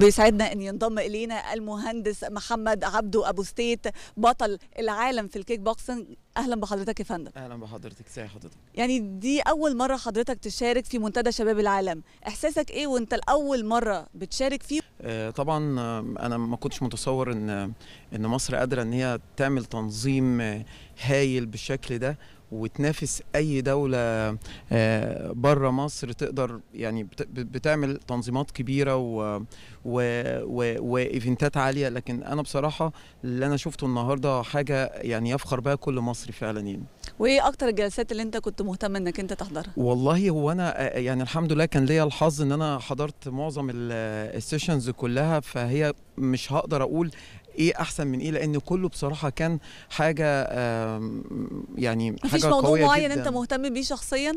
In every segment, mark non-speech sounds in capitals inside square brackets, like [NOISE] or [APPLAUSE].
بيسعدنا ان ينضم الينا المهندس محمد عبدو ابو ستيت بطل العالم في الكيك بوكسنج اهلا بحضرتك يا فندم اهلا بحضرتك ازي حضرتك يعني دي اول مره حضرتك تشارك في منتدى شباب العالم احساسك ايه وانت لاول مره بتشارك فيه آه طبعا آه، انا ما كنتش متصور ان ان مصر قادره ان هي تعمل تنظيم آه، هايل بالشكل ده وتنافس اي دوله آه، بره مصر تقدر يعني بتعمل تنظيمات كبيره و وايفنتات عاليه لكن انا بصراحه اللي انا شفته النهارده حاجه يعني يفخر بها كل مصري فعلا يعني وايه اكتر الجلسات اللي انت كنت مهتم انك انت تحضرها والله هو انا آه، آه، يعني الحمد لله كان ليا الحظ ان انا حضرت معظم السيشنز كلها فهي مش هقدر اقول ايه احسن من ايه لان كله بصراحه كان حاجه يعني حاجه مفيش موضوع معين انت مهتم بيه شخصيا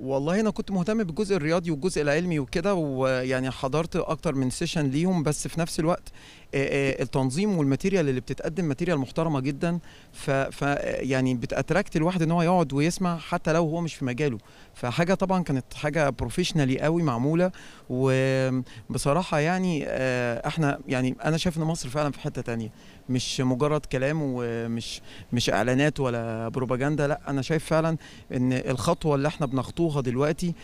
والله انا كنت مهتم بالجزء الرياضي والجزء العلمي وكده ويعني حضرت اكتر من سيشن ليهم بس في نفس الوقت آه، آه، التنظيم والماتيريال اللي بتتقدم ماتيريال محترمه جدا ف, ف يعني بتاتراكت الواحد ان هو يقعد ويسمع حتى لو هو مش في مجاله فحاجه طبعا كانت حاجه بروفيشنالي قوي معموله وبصراحه يعني آه، احنا يعني انا شايف ان مصر فعلا في حته تانية مش مجرد كلام ومش مش اعلانات ولا بروباجندا لا انا شايف فعلا ان الخطوه اللي احنا بنخطوها دلوقتي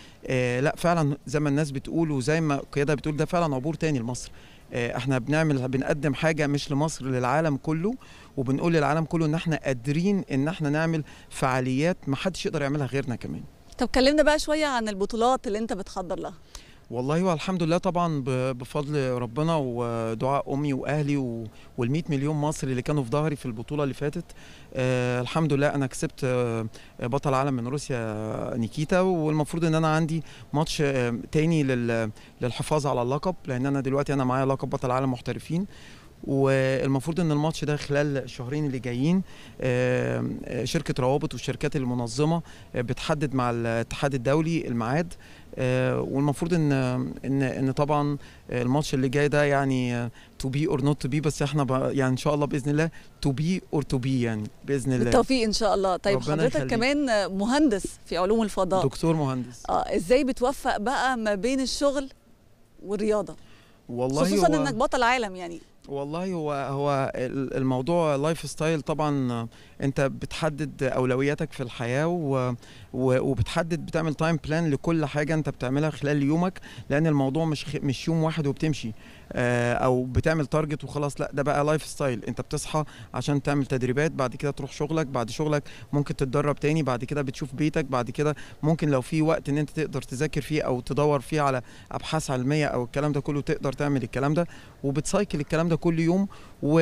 لا فعلا زي ما الناس بتقول وزي ما القياده بتقول ده فعلا عبور تاني لمصر آه، احنا بنعمل بنقدم حاجه مش لمصر للعالم كله وبنقول للعالم كله ان احنا قادرين ان احنا نعمل فعاليات ما حدش يقدر يعملها غيرنا كمان طب كلمنا بقى شويه عن البطولات اللي انت بتحضر لها والله والحمد لله طبعا بفضل ربنا ودعاء امي واهلي وال100 مليون مصري اللي كانوا في ظهري في البطوله اللي فاتت آه الحمد لله انا كسبت آه بطل عالم من روسيا نيكيتا والمفروض ان انا عندي ماتش آه تاني للحفاظ على اللقب لان انا دلوقتي انا معايا لقب بطل عالم محترفين والمفروض ان الماتش ده خلال الشهرين اللي جايين آه، آه، شركه روابط والشركات المنظمه آه، بتحدد مع الاتحاد الدولي الميعاد والمفروض ان ان ان طبعا الماتش اللي جاي ده يعني تو بي اور نوت تو بي بس احنا يعني ان شاء الله باذن الله تو بي اور تو بي يعني باذن الله بالتوفيق ان شاء الله طيب حضرتك يخلي. كمان مهندس في علوم الفضاء دكتور مهندس اه ازاي بتوفق بقى ما بين الشغل والرياضه والله خصوصا انك بطل عالم يعني والله هو هو الموضوع لايف ستايل طبعا انت بتحدد اولوياتك في الحياه و وبتحدد بتعمل تايم بلان لكل حاجه انت بتعملها خلال يومك لان الموضوع مش مش يوم واحد وبتمشي آه، او بتعمل تارجت وخلاص لا ده بقى لايف ستايل انت بتصحى عشان تعمل تدريبات بعد كده تروح شغلك بعد شغلك ممكن تتدرب تاني بعد كده بتشوف بيتك بعد كده ممكن لو في وقت ان انت تقدر تذاكر فيه او تدور فيه على ابحاث علميه او الكلام ده كله تقدر تعمل الكلام ده وبتسايكل الكلام ده ده كل يوم و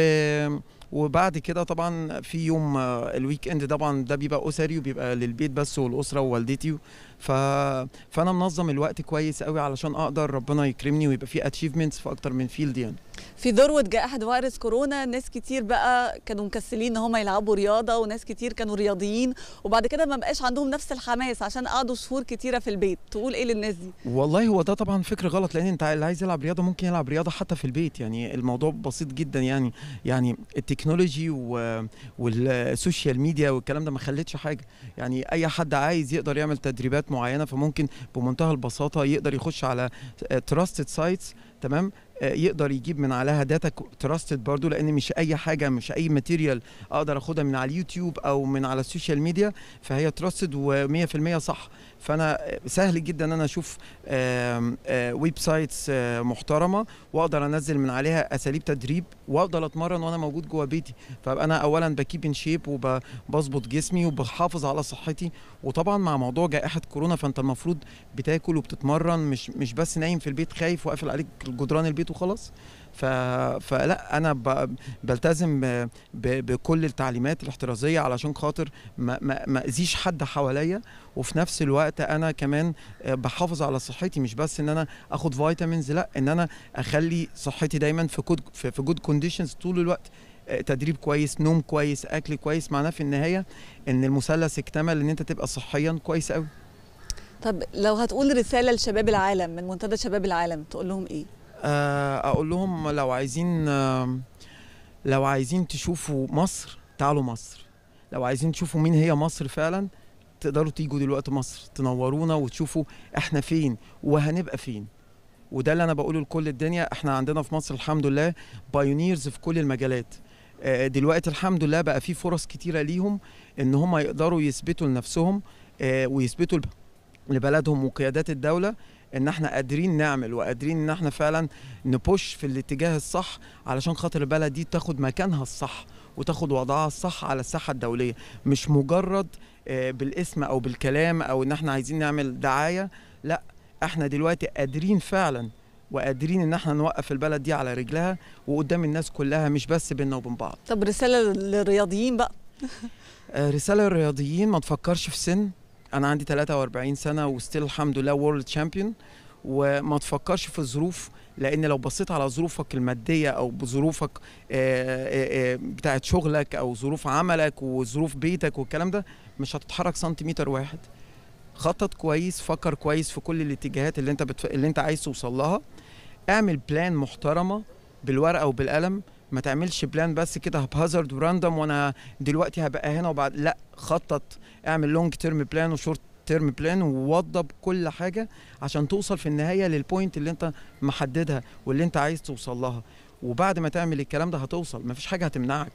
وبعد كده طبعا في يوم آه، الويك اند طبعا ده بيبقى اسري وبيبقى للبيت بس والاسره ووالدتي ف... فانا منظم الوقت كويس قوي علشان اقدر ربنا يكرمني ويبقى في اتشيفمنتس في اكتر من فيلد يعني في ذروه جائحه فيروس كورونا ناس كتير بقى كانوا مكسلين ان هم يلعبوا رياضه وناس كتير كانوا رياضيين وبعد كده ما بقاش عندهم نفس الحماس عشان قعدوا شهور كتيره في البيت تقول ايه للناس دي والله هو ده طبعا فكر غلط لان انت اللي عايز يلعب رياضه ممكن يلعب رياضه حتى في البيت يعني الموضوع بسيط جدا يعني يعني التكنولوجي والسوشيال ميديا والكلام ده ما خلتش حاجه يعني اي حد عايز يقدر يعمل تدريبات معينه فممكن بمنتهى البساطه يقدر يخش على تراستد آه، سايتس تمام آه، يقدر يجيب من عليها داتا تراستد برضو لان مش اي حاجه مش اي ماتيريال اقدر اخدها من على اليوتيوب او من على السوشيال ميديا فهي تراستد و100% صح فانا سهل جدا ان انا اشوف ويب سايتس محترمه واقدر انزل من عليها اساليب تدريب وافضل اتمرن وانا موجود جوه بيتي فابقى انا اولا بكيب ان شيب وبظبط جسمي وبحافظ على صحتي وطبعا مع موضوع جائحه كورونا فانت المفروض بتاكل وبتتمرن مش مش بس نايم في البيت خايف وقافل عليك جدران البيت وخلاص فلا انا بلتزم بكل التعليمات الاحترازيه علشان خاطر ما اذيش حد حواليا وفي نفس الوقت انا كمان بحافظ على صحتي مش بس ان انا اخد فيتامينز لا ان انا اخلي صحتي دايما في كود في جود كونديشنز طول الوقت آه، تدريب كويس نوم كويس اكل كويس معناه في النهايه ان المثلث اكتمل ان انت تبقى صحيا كويس قوي طب لو هتقول رساله لشباب العالم من منتدى شباب العالم تقول لهم ايه آه، اقول لهم لو عايزين آه، لو عايزين تشوفوا مصر تعالوا مصر لو عايزين تشوفوا مين هي مصر فعلا تقدروا تيجوا دلوقتي مصر تنورونا وتشوفوا احنا فين وهنبقى فين وده اللي انا بقوله لكل الدنيا احنا عندنا في مصر الحمد لله بايونيرز في كل المجالات آه، دلوقتي الحمد لله بقى في فرص كتيره ليهم ان هم يقدروا يثبتوا لنفسهم ويثبتوا لبلدهم وقيادات الدوله ان احنا قادرين نعمل وقادرين ان احنا فعلا نبوش في الاتجاه الصح علشان خاطر البلد دي تاخد مكانها الصح وتاخد وضعها الصح على الساحه الدوليه مش مجرد آه، بالاسم او بالكلام او ان احنا عايزين نعمل دعايه لا احنا دلوقتي قادرين فعلا وقادرين ان احنا نوقف البلد دي على رجلها وقدام الناس كلها مش بس بينا وبين بعض طب رساله للرياضيين بقى [LAUGHS] آه، رساله للرياضيين ما تفكرش في سن انا عندي 43 سنه وستيل الحمد لله وورلد شامبيون وما تفكرش في الظروف لان لو بصيت على ظروفك الماديه او بظروفك آه، آه، آه، بتاعه شغلك او ظروف عملك وظروف بيتك والكلام ده مش هتتحرك سنتيمتر واحد خطط كويس فكر كويس في كل الاتجاهات اللي انت بتف... اللي انت عايز توصل لها اعمل بلان محترمه بالورقه وبالقلم ما تعملش بلان بس كده بهازارد وراندوم وانا دلوقتي هبقى هنا وبعد لا خطط اعمل لونج تيرم بلان وشورت تيرم بلان ووضب كل حاجه عشان توصل في النهايه للبوينت اللي انت محددها واللي انت عايز توصل لها وبعد ما تعمل الكلام ده هتوصل مفيش حاجه هتمنعك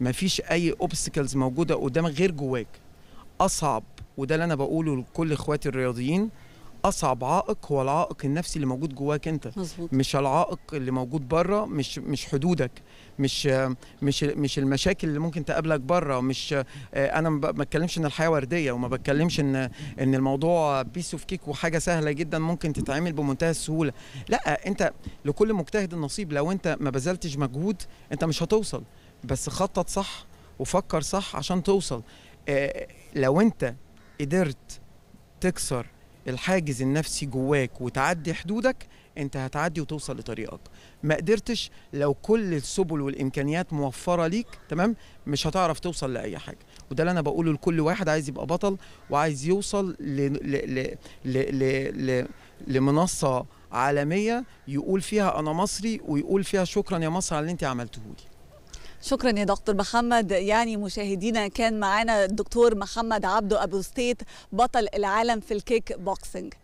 مفيش اي اوبستكلز موجوده قدامك غير جواك اصعب وده اللي انا بقوله لكل اخواتي الرياضيين اصعب عائق هو العائق النفسي اللي موجود جواك انت مزبوط. مش العائق اللي موجود بره مش مش حدودك مش مش مش المشاكل اللي ممكن تقابلك بره مش آه، انا ما بتكلمش ان الحياه ورديه وما بتكلمش ان ان الموضوع بيس اوف كيك وحاجه سهله جدا ممكن تتعمل بمنتهى السهوله لا انت لكل مجتهد نصيب لو انت ما بذلتش مجهود انت مش هتوصل بس خطط صح وفكر صح عشان توصل آه، لو انت قدرت تكسر الحاجز النفسي جواك وتعدي حدودك انت هتعدي وتوصل لطريقك ما قدرتش لو كل السبل والامكانيات موفره ليك تمام مش هتعرف توصل لاي حاجه وده اللي انا بقوله لكل واحد عايز يبقى بطل وعايز يوصل ل... ل... ل... ل... ل... ل... لمنصه عالميه يقول فيها انا مصري ويقول فيها شكرا يا مصر على اللي انت عملته لي شكرا يا دكتور محمد يعني مشاهدينا كان معانا الدكتور محمد عبده ابو ستيت بطل العالم في الكيك بوكسنج